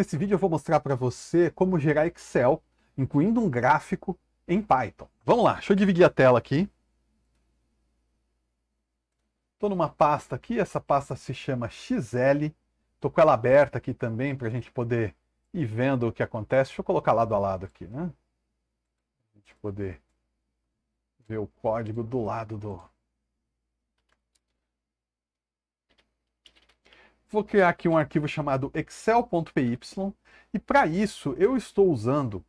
Nesse vídeo eu vou mostrar para você como gerar Excel, incluindo um gráfico em Python. Vamos lá, deixa eu dividir a tela aqui. Estou numa pasta aqui, essa pasta se chama XL. Estou com ela aberta aqui também para a gente poder ir vendo o que acontece. Deixa eu colocar lado a lado aqui, né? A gente poder ver o código do lado do, Vou criar aqui um arquivo chamado excel.py e para isso eu estou usando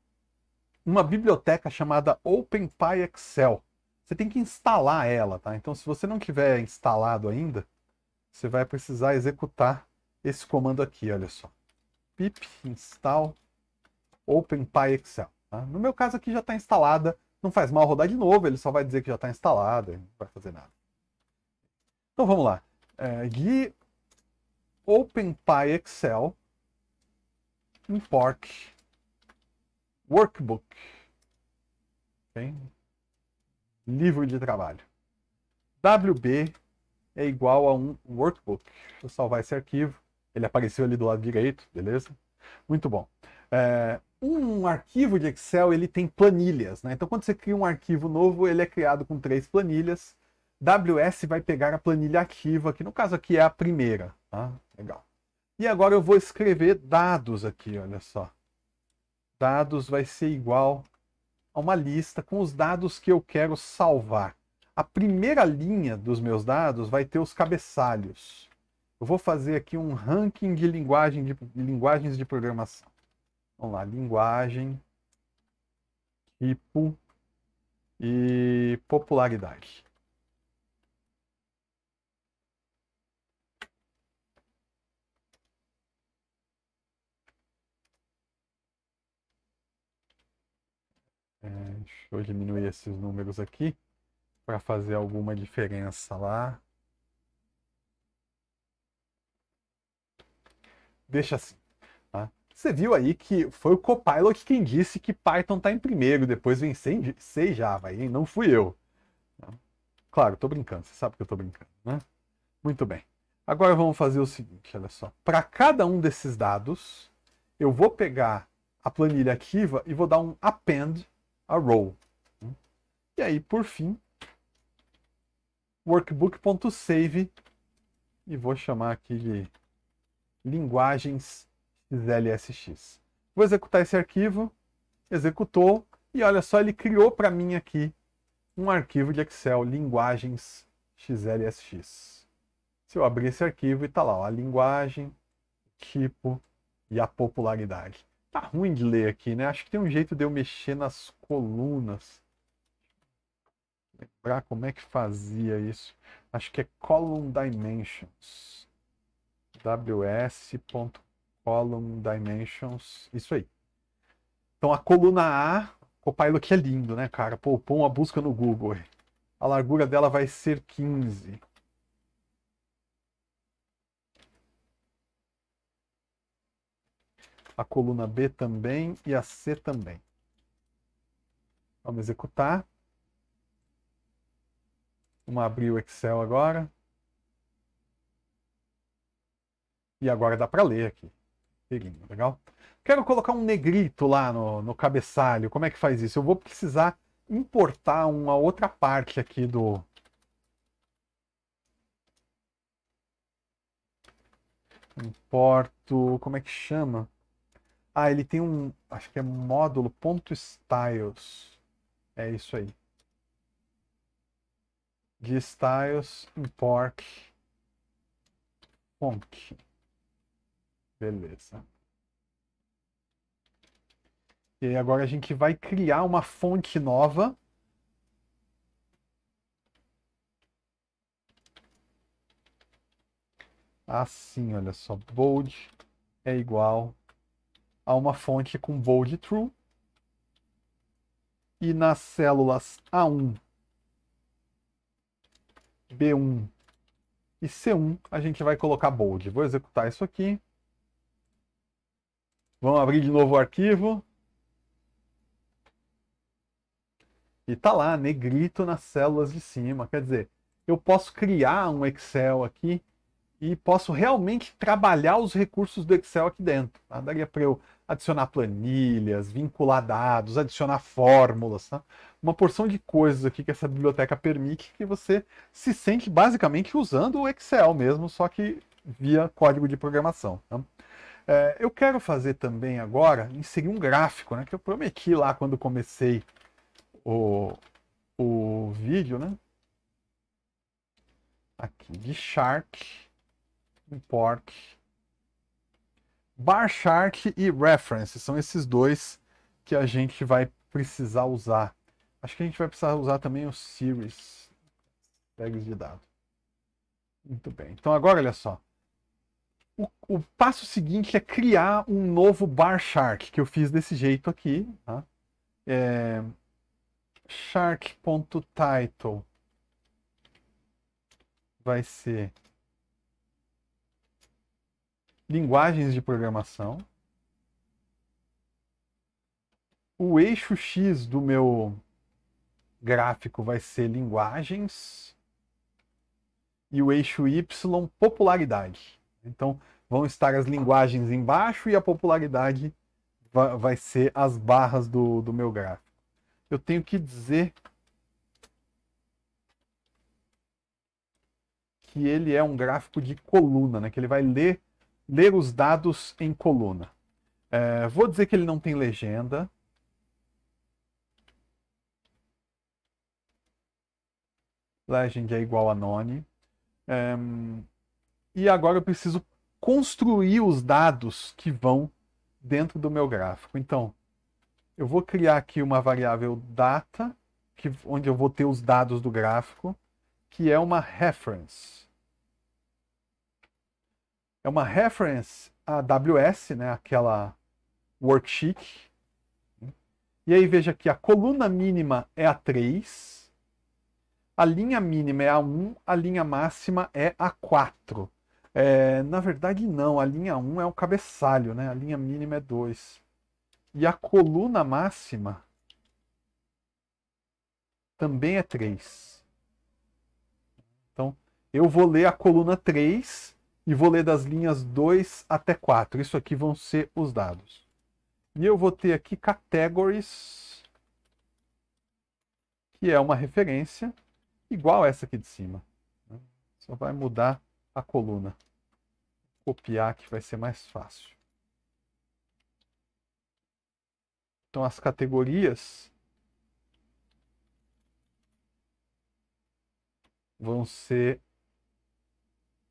uma biblioteca chamada OpenPy Excel. Você tem que instalar ela, tá? Então se você não tiver instalado ainda, você vai precisar executar esse comando aqui, olha só. pip install OpenPy Excel. Tá? No meu caso aqui já está instalada, não faz mal rodar de novo, ele só vai dizer que já está instalada, não vai fazer nada. Então vamos lá. É, OpenPyExcel import workbook. Okay? Livro de trabalho. WB é igual a um workbook. Vou salvar esse arquivo. Ele apareceu ali do lado direito, beleza? Muito bom. É, um arquivo de Excel ele tem planilhas, né? Então quando você cria um arquivo novo, ele é criado com três planilhas. WS vai pegar a planilha ativa, que no caso aqui é a primeira, Tá? Legal. E agora eu vou escrever dados aqui, olha só. Dados vai ser igual a uma lista com os dados que eu quero salvar. A primeira linha dos meus dados vai ter os cabeçalhos. Eu vou fazer aqui um ranking de, linguagem de, de linguagens de programação. Vamos lá, linguagem, tipo e popularidade. Deixa eu diminuir esses números aqui para fazer alguma diferença lá. Deixa assim. Tá? Você viu aí que foi o Copilot quem disse que Python está em primeiro, depois vem C Java, aí não fui eu. Tá? Claro, estou brincando, você sabe que eu estou brincando, né? Muito bem. Agora vamos fazer o seguinte, olha só. Para cada um desses dados, eu vou pegar a planilha ativa e vou dar um append a row. Né? E aí, por fim, workbook.save e vou chamar aqui de linguagens xlsx. Vou executar esse arquivo, executou e olha só, ele criou para mim aqui um arquivo de Excel, linguagens xlsx. Se eu abrir esse arquivo e tá lá, ó, a linguagem, tipo e a popularidade. Tá ruim de ler aqui, né? Acho que tem um jeito de eu mexer nas colunas. Lembrar como é que fazia isso. Acho que é column dimensions. ws.column dimensions. Isso aí. Então a coluna A, Copilot é lindo, né, cara? Pô, põe uma busca no Google. A largura dela vai ser 15. a coluna B também e a C também. Vamos executar. Vamos abrir o Excel agora. E agora dá para ler aqui. legal? Quero colocar um negrito lá no, no cabeçalho. Como é que faz isso? Eu vou precisar importar uma outra parte aqui do, Importo. Como é que chama? Ah, ele tem um. Acho que é módulo ponto .styles. É isso aí. De styles import font. Beleza. E aí agora a gente vai criar uma fonte nova. Assim, olha só. Bold é igual a uma fonte com bold true. E nas células A1, B1 e C1, a gente vai colocar bold. Vou executar isso aqui. Vamos abrir de novo o arquivo. E tá lá, negrito nas células de cima. Quer dizer, eu posso criar um Excel aqui e posso realmente trabalhar os recursos do Excel aqui dentro. Tá? Daria para eu adicionar planilhas, vincular dados, adicionar fórmulas, tá? uma porção de coisas aqui que essa biblioteca permite que você se sente basicamente usando o Excel mesmo, só que via código de programação. Tá? É, eu quero fazer também agora, inserir um gráfico, né, que eu prometi lá quando comecei o, o vídeo, né? Aqui, de chart, import, Bar Chart e Reference são esses dois que a gente vai precisar usar. Acho que a gente vai precisar usar também o Series tags de dado. Muito bem. Então agora olha só. O, o, passo seguinte é criar um novo bar chart que eu fiz desse jeito aqui, tá? É, chart.title vai ser linguagens de programação. O eixo X do meu gráfico vai ser linguagens e o eixo Y popularidade. Então vão estar as linguagens embaixo e a popularidade vai ser as barras do, do meu gráfico. Eu tenho que dizer que ele é um gráfico de coluna, né? que ele vai ler ler os dados em coluna. É, vou dizer que ele não tem legenda. Legend é igual a none. É, e agora eu preciso construir os dados que vão dentro do meu gráfico. Então, eu vou criar aqui uma variável data, que, onde eu vou ter os dados do gráfico, que é uma reference é uma reference AWS, né, aquela worksheet. E aí veja que a coluna mínima é a 3, a linha mínima é a 1, a linha máxima é a 4. É, na verdade, não, a linha 1 é o cabeçalho, né? a linha mínima é 2. E a coluna máxima também é 3. Então, eu vou ler a coluna 3 e vou ler das linhas 2 até 4. Isso aqui vão ser os dados. E eu vou ter aqui categories, que é uma referência igual a essa aqui de cima. Só vai mudar a coluna. Copiar que vai ser mais fácil. Então as categorias vão ser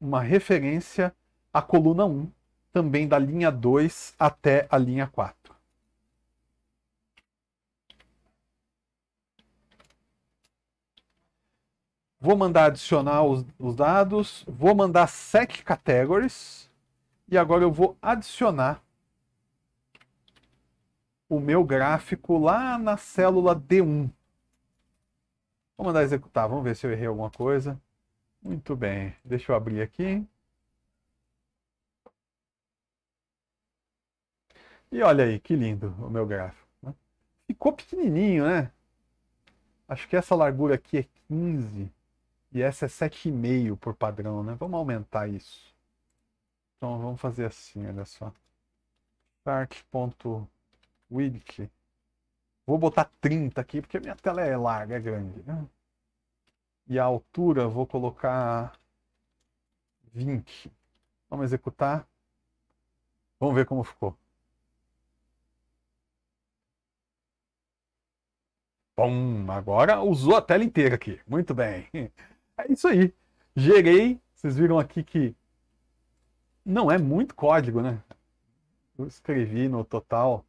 uma referência à coluna 1, também da linha 2 até a linha 4. Vou mandar adicionar os, os dados, vou mandar sec categories e agora eu vou adicionar o meu gráfico lá na célula D1. Vou mandar executar, vamos ver se eu errei alguma coisa. Muito bem, deixa eu abrir aqui. E olha aí, que lindo o meu gráfico. Né? Ficou pequenininho, né? Acho que essa largura aqui é 15 e essa é 7,5 por padrão, né? Vamos aumentar isso. Então vamos fazer assim, olha só. Chart.width. Vou botar 30 aqui porque minha tela é larga, é grande. Né? E a altura, vou colocar 20. Vamos executar. Vamos ver como ficou. Bom, agora usou a tela inteira aqui. Muito bem. É isso aí. Gerei. Vocês viram aqui que não é muito código, né? Eu escrevi no total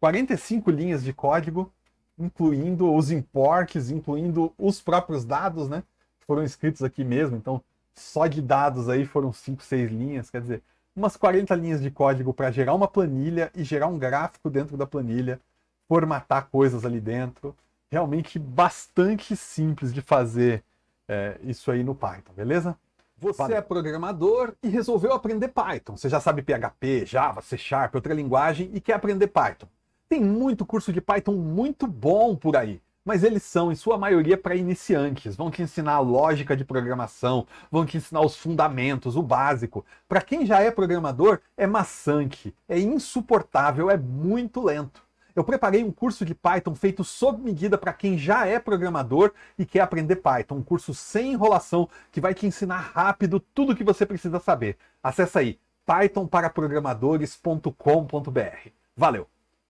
45 linhas de código incluindo os imports, incluindo os próprios dados, né? foram escritos aqui mesmo. Então, só de dados aí foram 5, 6 linhas, quer dizer, umas 40 linhas de código para gerar uma planilha e gerar um gráfico dentro da planilha, formatar coisas ali dentro. Realmente bastante simples de fazer é, isso aí no Python, beleza? Você Valeu. é programador e resolveu aprender Python. Você já sabe PHP, Java, C Sharp, outra linguagem e quer aprender Python. Tem muito curso de Python muito bom por aí, mas eles são, em sua maioria, para iniciantes. Vão te ensinar a lógica de programação, vão te ensinar os fundamentos, o básico. Para quem já é programador, é maçante, é insuportável, é muito lento. Eu preparei um curso de Python feito sob medida para quem já é programador e quer aprender Python. Um curso sem enrolação que vai te ensinar rápido tudo o que você precisa saber. Acesse aí pythonparaprogramadores.com.br. Valeu!